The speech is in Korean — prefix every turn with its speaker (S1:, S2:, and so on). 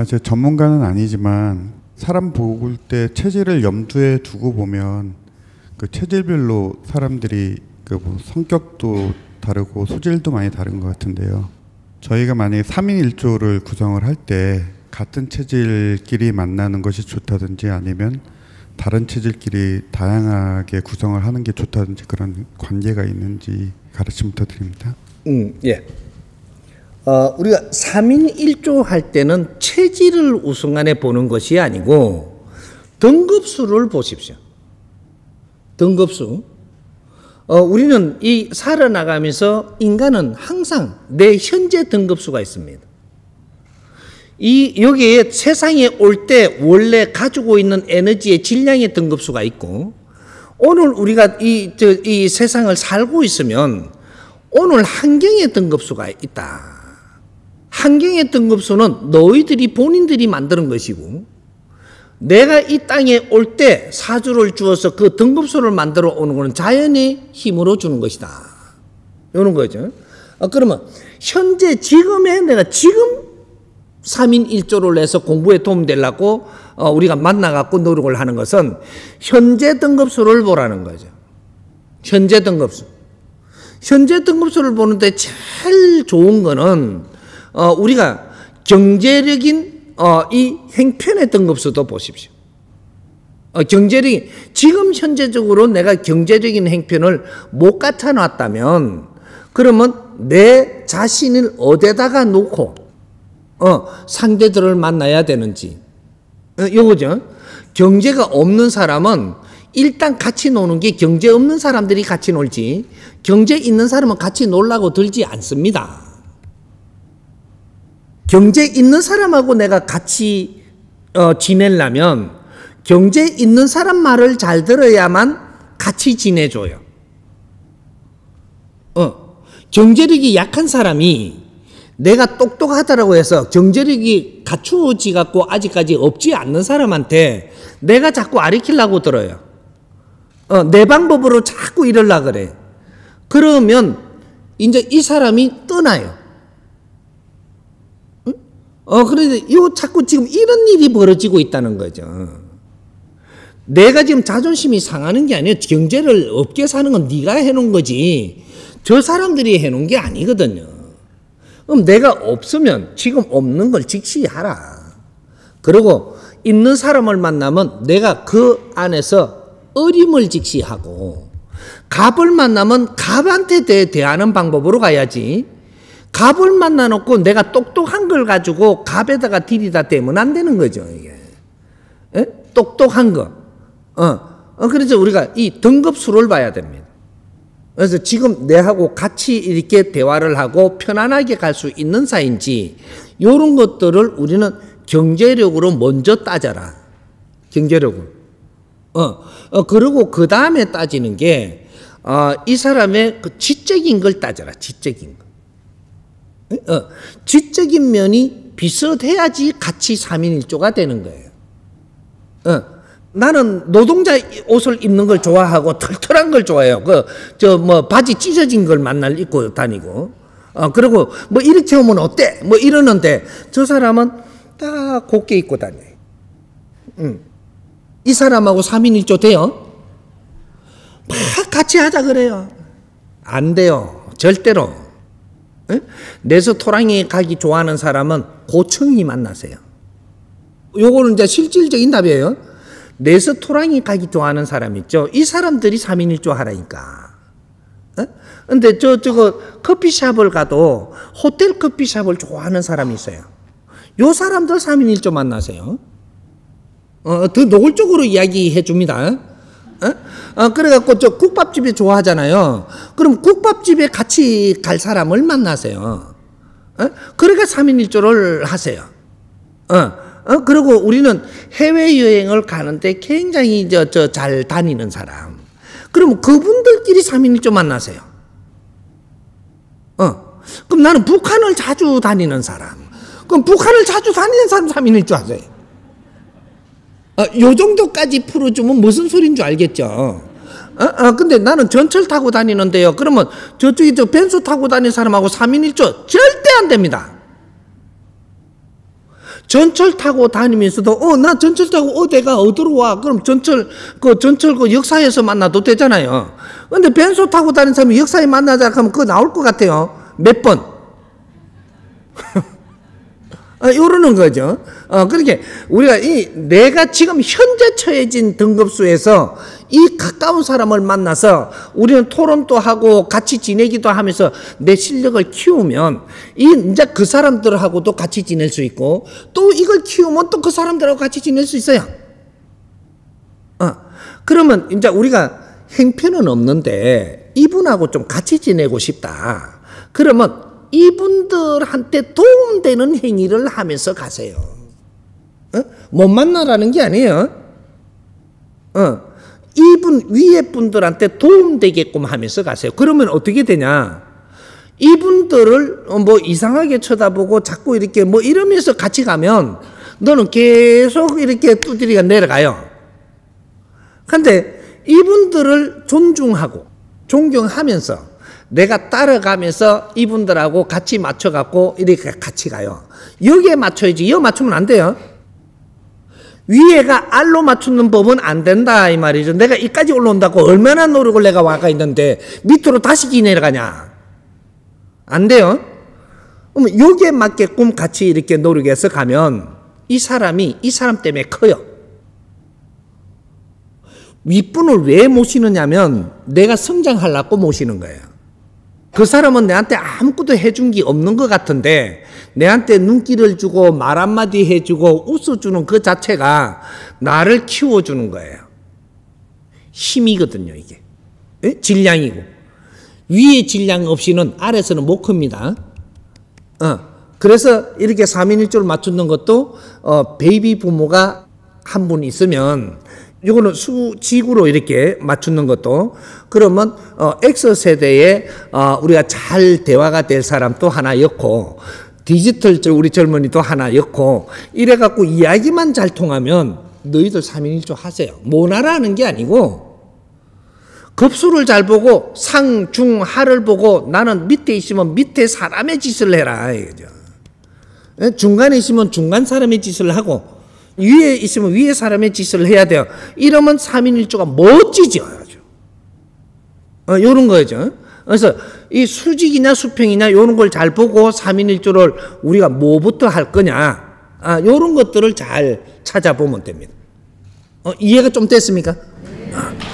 S1: 아, 제 전문가는 아니지만 사람 보고올때 체질을 염두에 두고 보면 그 체질별로 사람들이 그뭐 성격도 다르고 소질도 많이 다른 것 같은데요. 저희가 만약에 3인 1조를 구성을 할 때 같은 체질끼리 만나는 것이 좋다든지 아니면 다른 체질끼리 다양하게 구성을 하는 게 좋다든지 그런 관계가 있는지 가르침 부탁드립니다. 음, 예. 어, 우리가 3인 1조 할 때는 체질을 우승안에 보는 것이 아니고 등급수를 보십시오. 등급수. 어, 우리는 이 살아나가면서 인간은 항상 내 현재 등급수가 있습니다. 이 여기에 세상에 올 때 원래 가지고 있는 에너지의 질량의 등급수가 있고 오늘 우리가 이, 저, 이 세상을 살고 있으면 오늘 환경의 등급수가 있다. 환경의 등급수는 너희들이 본인들이 만드는 것이고 내가 이 땅에 올 때 사주를 주어서 그 등급수를 만들어 오는 것은 자연의 힘으로 주는 것이다. 이런 거죠. 아, 그러면 현재 지금에 내가 지금 3인 1조를 내서 공부에 도움 되려고 어, 우리가 만나갖고 노력을 하는 것은 현재 등급수를 보라는 거죠. 현재 등급수. 현재 등급수를 보는데 제일 좋은 거는 어, 우리가 경제력인 어, 이 행편에 등급수도 보십시오. 어, 경제력인 지금 현재적으로 내가 경제적인 행편을 못 갖춰 놨다면 그러면 내 자신을 어디다가 놓고 어, 상대들을 만나야 되는지 어, 요거죠. 경제가 없는 사람은 일단 같이 노는 게 경제 없는 사람들이 같이 놀지 경제 있는 사람은 같이 놀라고 들지 않습니다. 경제 있는 사람하고 내가 같이 어, 지내려면 경제 있는 사람 말을 잘 들어야만 같이 지내줘요. 어, 경제력이 약한 사람이 내가 똑똑하다라고 해서 경제력이 갖추지 갖고 아직까지 없지 않는 사람한테 내가 자꾸 아리키려고 들어요. 어, 내 방법으로 자꾸 이럴라 그래. 그러면 이제 이 사람이 떠나요. 어, 그런데 이거 자꾸 지금 이런 일이 벌어지고 있다는 거죠. 내가 지금 자존심이 상하는 게 아니에요. 경제를 업계 사는 건 네가 해놓은 거지. 저 사람들이 해놓은 게 아니거든요. 그럼 내가 없으면 지금 없는 걸 직시하라. 그리고 있는 사람을 만나면 내가 그 안에서 어림을 직시하고 갑을 만나면 갑한테 대하는 방법으로 가야지. 갑을 만나놓고 내가 똑똑한 걸 가지고 갑에다가 딜이다 대면 안 되는 거죠, 이게. 에? 똑똑한 거. 어. 어, 그래서 우리가 이 등급수를 봐야 됩니다. 그래서 지금 내하고 같이 이렇게 대화를 하고 편안하게 갈 수 있는 사이인지, 요런 것들을 우리는 경제력으로 먼저 따져라. 경제력으로. 어, 어, 그리고 그 다음에 따지는 게, 어, 이 사람의 그 지적인 걸 따져라. 지적인 거. 어, 지적인 면이 비슷해야지 같이 3인 1조가 되는 거예요. 어. 나는 노동자 옷을 입는 걸 좋아하고 털털한 걸 좋아해요. 그 저 뭐 바지 찢어진 걸 만날 입고 다니고. 어 그리고 뭐 이렇게 오면 어때? 뭐 이러는데 저 사람은 딱 곱게 입고 다녀요. 음. 이 사람하고 3인 1조 돼요? 막 같이 하자 그래요. 안 돼요. 절대로. 예? 내서토랑이 가기 좋아하는 사람은 고층이 만나세요. 요거는 이제 실질적인 답이에요. 내서토랑에 가기 좋아하는 사람 있죠. 이 사람들이 3인 1조 하라니까. 근데 저, 저거 커피숍을 가도 호텔 커피숍을 좋아하는 사람이 있어요. 요 사람들 3인 1조 만나세요. 어, 더 노골적으로 이야기해 줍니다. 어? 어? 그래갖고 저 국밥집이 좋아하잖아요. 그럼 국밥집에 같이 갈 사람을 만나세요. 어? 그러니까 3인 1조를 하세요. 어, 어, 그리고 우리는 해외여행을 가는데 굉장히 저, 저, 잘 다니는 사람. 그럼 그분들끼리 3인 1조 만나세요. 어, 그럼 나는 북한을 자주 다니는 사람. 그럼 북한을 자주 다니는 사람 3인 1조 하세요. 어, 요 정도까지 풀어주면 무슨 소린 줄 알겠죠. 어? 어, 근데 나는 전철 타고 다니는데요. 그러면 저쪽에 저 벤츠 타고 다니는 사람하고 3인 1조 절대 안 됩니다. 전철 타고 다니면서도 어나 전철 타고 어디가 어디로 와 그럼 전철 그 전철 그 역사에서 만나도 되잖아요. 근데 벤소 타고 다니는 사람이 역사에 만나자 하면 그거 나올 것 같아요. 몇 번. 이러는 어, 거죠. 어, 그렇게 그러니까 우리가 이 내가 지금 현재 처해진 등급수에서 이 가까운 사람을 만나서 우리는 토론도 하고 같이 지내기도 하면서 내 실력을 키우면 이 이제 그 사람들하고도 같이 지낼 수 있고 또 이걸 키우면 또 그 사람들하고 같이 지낼 수 있어요. 어, 그러면 이제 우리가 행편은 없는데 이분하고 좀 같이 지내고 싶다. 그러면 이분들한테 도움되는 행위를 하면서 가세요. 어? 못 만나라는 게 아니에요. 어. 이분 위에 분들한테 도움되게끔 하면서 가세요. 그러면 어떻게 되냐? 이분들을 뭐 이상하게 쳐다보고 자꾸 이렇게 뭐 이러면서 같이 가면 너는 계속 이렇게 두드리가 내려가요. 근데 이분들을 존중하고 존경하면서 내가 따라가면서 이분들하고 같이 맞춰갖고 이렇게 같이 가요. 여기에 맞춰야지. 이거 맞추면 안 돼요. 위에가 알로 맞추는 법은 안 된다 이 말이죠. 내가 이까지 올라온다고 얼마나 노력을 내가 와가 있는데 밑으로 다시 기 내려가냐? 안 돼요. 그럼 여기에 맞게끔 같이 이렇게 노력해서 가면 이 사람이 이 사람 때문에 커요. 윗분을 왜 모시느냐면 내가 성장하려고 모시는 거예요. 그 사람은 내한테 아무것도 해준 게 없는 것 같은데 내한테 눈길을 주고 말 한마디 해주고 웃어주는 그 자체가 나를 키워주는 거예요. 힘이거든요, 이게. 에? 예? 질량이고. 위에 질량 없이는 아래서는 못 큽니다. 어. 그래서 이렇게 3인 1조를 맞추는 것도 어, 베이비 부모가 한 분 있으면 요거는 수 지구로 이렇게 맞추는 것도 그러면 어 X 세대에 어 우리가 잘 대화가 될 사람 또 하나였고 디지털저 우리 젊은이도 하나였고 이래 갖고 이야기만 잘 통하면 너희들 삼인일조 하세요. 모나라는 게 아니고 급수를 잘 보고 상, 중, 하를 보고 나는 밑에 있으면 밑에 사람의 짓을 해라. 예, 중간에 있으면 중간 사람의 짓을 하고 위에 있으면 위에 사람의 짓을 해야 돼요. 이러면 3인 1조가 멋지죠. 어, 요런 거죠. 그래서 이 수직이나 수평이나 이런 걸 잘 보고 3인 1조를 우리가 뭐부터 할 거냐. 아, 요런 것들을 잘 찾아보면 됩니다. 어, 이해가 좀 됐습니까? 네.